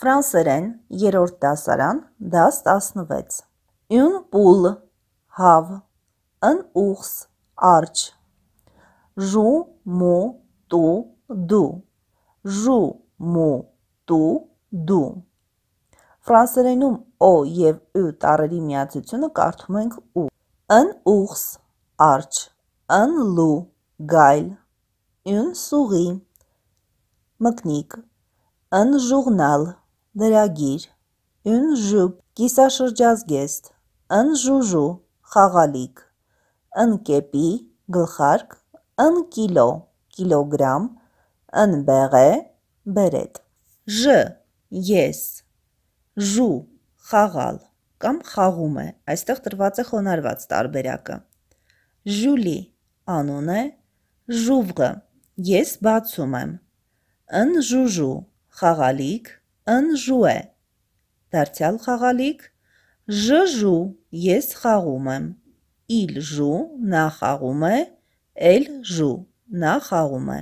ֆրանսերեն, երրորդ դասարան, դաս 16։ Ուն պուլ, հավ, ըն ուխս, արջ։ Ժու, մու, տու, դու։ Ժու, մու, տու, դու։ Ֆրանսերենում օ եւ ը տառերի միացությունը կարդում ենք ու։ Ըն ուխս, արջ, ըն լու, գայլ, ուն սուղի, մկնիկ, ըն ժուղնալ, Դրագիր, ընժուկ, կիսաշրջազգեստ, ընժուժու, խաղալիք, ընկեպի, գլխարկ, ընկիլո, կիլոգրամ, ընբեղե, բերետ։ Ժ, ես, ժու, խաղալ կամ խաղում է, այստեղ տրված է խոնարված տարբերակը։ Ժուլի անուն է, ժուվղը, ես բացում եմ, ընժուժու, խաղալիք, ընժու է։ Դարձյալ խաղալիք ժժու ես խաղում եմ։ Իլ ժու նա խաղում է, էլ ժու նա խաղում է։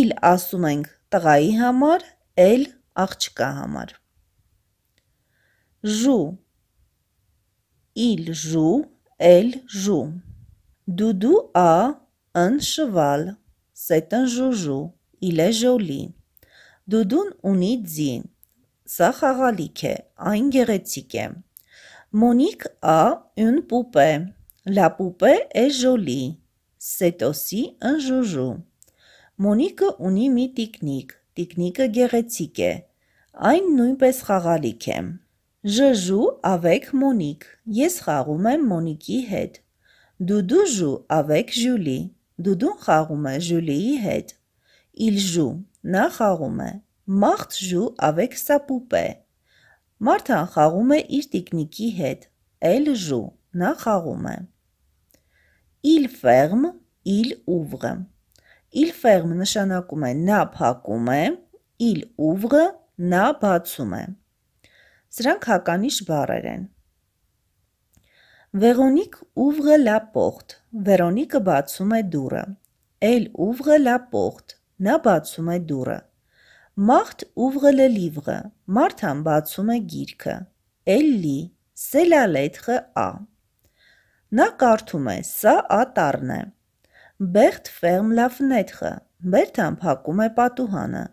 Իլ ասում ենք տղայի համար, էլ աղջկա համար։ Ժու Իլ ժու, էլ ժու։ Դուդու ա ընշվալ, սետն ժուժու, իլե ժոլի։ Դուդուն ունի ձի։ Սա խաղալիք է, այն գեղեցիկ է։ Մոնիկ a une poupée. La poupée est jolie. C'est aussi un joujou. Մոնիկը ունի մի տիկնիկ։ Տիկնիկը գեղեցիկ է։ Այն նույնպես խաղալիք է։ Je joue avec Monique. Ես խաղում եմ Մոնիկի հետ։ Դուդու joue avec Julie. Դուդուն խաղում է Ժուլիի հետ։ Il joue Նա խաղում է «Մաղթ ժու ավեկ սա պուպե»։ Մարթան խաղում է իր տիկնիկի հետ «Էլ ժու»։ Նա խաղում է «Իլ ֆերմ, իլ ուվղը»։ «Իլ ֆերմ» նշանակում է նա փակում է, «իլ ուվղը» նա բացում է։ Սրանք հականիշ բառեր են։ Վերոնիկ ուվղը լա պորտ։ Վերոնիկը բացում է դուռը։ Էլ ուվղը լա պորտ։ Նա բացում է դուռը։ Մախտ ուվղը լիվղը, մարդան բացում է գիրքը։ Էլլի, սելալեթխը ա։ Նա կարդում է, սա ատարն է։ Բեղթ ֆերմ լավնեթխը, բերթան փակում է պատուհանը։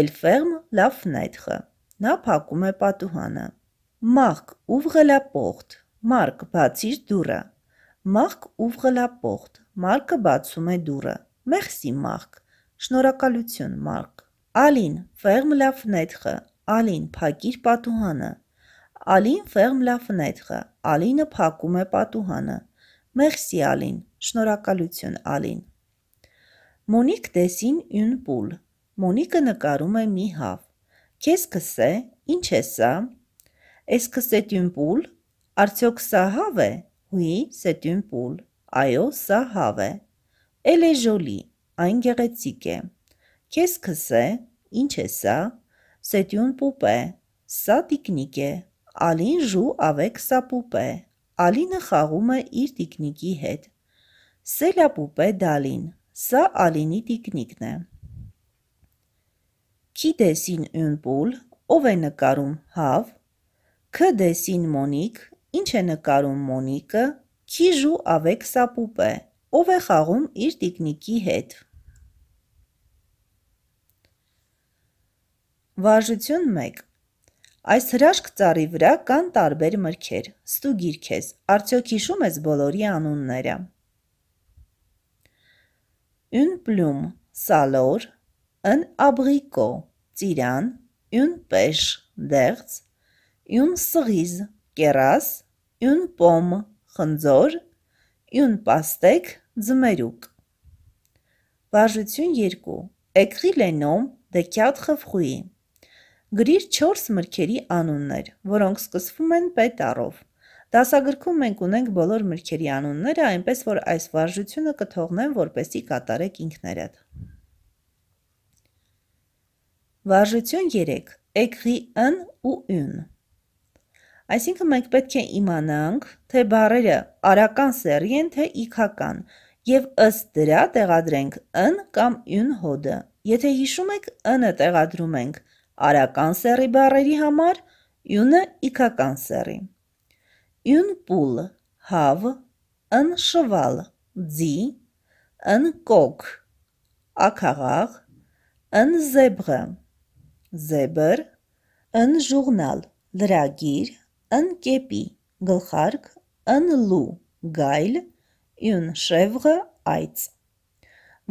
Էլֆերմ լավնեթխը, նա փակում է պատուհանը։ Մաղկ ուվղը լա պողտ, մարկ բացիր դուրը։ Մաղկ ուվղը լա պողտ, մարկը բացում է դուրը։ Մեղսի մաղկ, Շնորհակալություն, Մարկ։ Ալին, ֆերմ լա ֆնեթխը։ Ալին, փակիր պատուհանը։ Ալին, ֆերմ լա ֆնեթխը։ Ալինը փակում է պատուհանը։ Մերսի Ալին, շնորհակալություն Ալին։ Մոնիկ դեսին յուն պուլ։ Մոնիկը նկարում է մի հավ։ Քես կսե, ինչ է սա։ Էս կսետ յուն պուլ։ Արդյոք սա հավ է։ Հուի, սետ յուն պուլ։ Այո, սա հավ է։ Էլ է ժոլի։ Այն գեղեցիկ է։ Քեզ քս է, ինչ է սա։ Սետյուն պուպ է, սա տիկնիկ է։ Ալին ժու ավեք սա պուպ է։ Ալինը խաղում է իր տիկնիկի հետ։ Սելա պուպ է դալին, սա Ալինի տիկնիկն է։ Քի դեսին ուն պուլ, ով է նկարում հավ։ Ք դեսին մոնիկ, ինչ է նկարում մոնիկը։ Քի ժու ավեք սա պուպ է ով է խաղում իր տիկնիկի հետ։ Վարժություն 1 Այս հրաշք ծառի վրա կան տարբեր մրգեր։ Ստուգիր քեզ, արդյոք հիշում ես բոլորի անունները։ Une plume, սալոր, un abricot, ծիրան, une pêche, դեղց, une cerise, կերաս, une pomme, խնձոր, une pastèque, Ձմերուկ Վարժություն 2 Էկղի լենոմ դեկյատ խվխուի Գրիր 4 մրգերի անուններ, որոնք սկսվում են П տառով։ Դասագրքում մենք ունենք բոլոր մրգերի անունները, այնպես որ այս վարժությունը կթողնեմ, որպեսի կատարեք ինքներդ։ Վարժություն 3. Էկղի ըն ու ուն։ Այսինքն մենք պետք է իմանանք, թե բառերը արական սեռի են, թե իքական, եւ ըստ դրա տեղադրենք ն կամ յուն հոդը։ Եթե հիշում եք, ն-ը տեղադրում ենք արական սեռի բառերի համար, յունը իքական սեռի։ Յուն պուլ, հավ, ն շվալ, ձի, ն կոկ, ակաղաղ, ն զեբղը, զեբր, ն ժուղնալ, լրագիր, ընկեպի, գլխարկ, ընլու, գայլ, յուն շևղը այծ։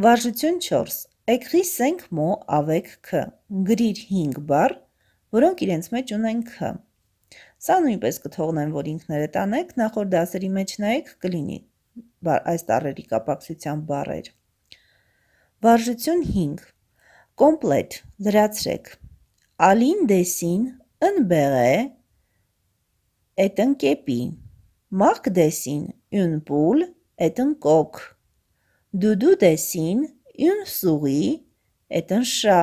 Վարժություն 4. Էկրի սենք մո ավեք ք, գրիր 5 բար, որոնք իրենց մեջ ունեն ք։ Սա նույնպես կթողնեմ, որ ինքները տանեք, նախոր դասերի մեջ նայեք կլինի այս տարերի կապակցության բարեր։ Վարժություն 5 կոմպլետ լրացրեք։ Ալին դեսին ընբեղե Էտնկեպի։ Մաղդեսին յուն պուլ էտն կոք։ Դուդու դեսին յուն սուղի էտն շա։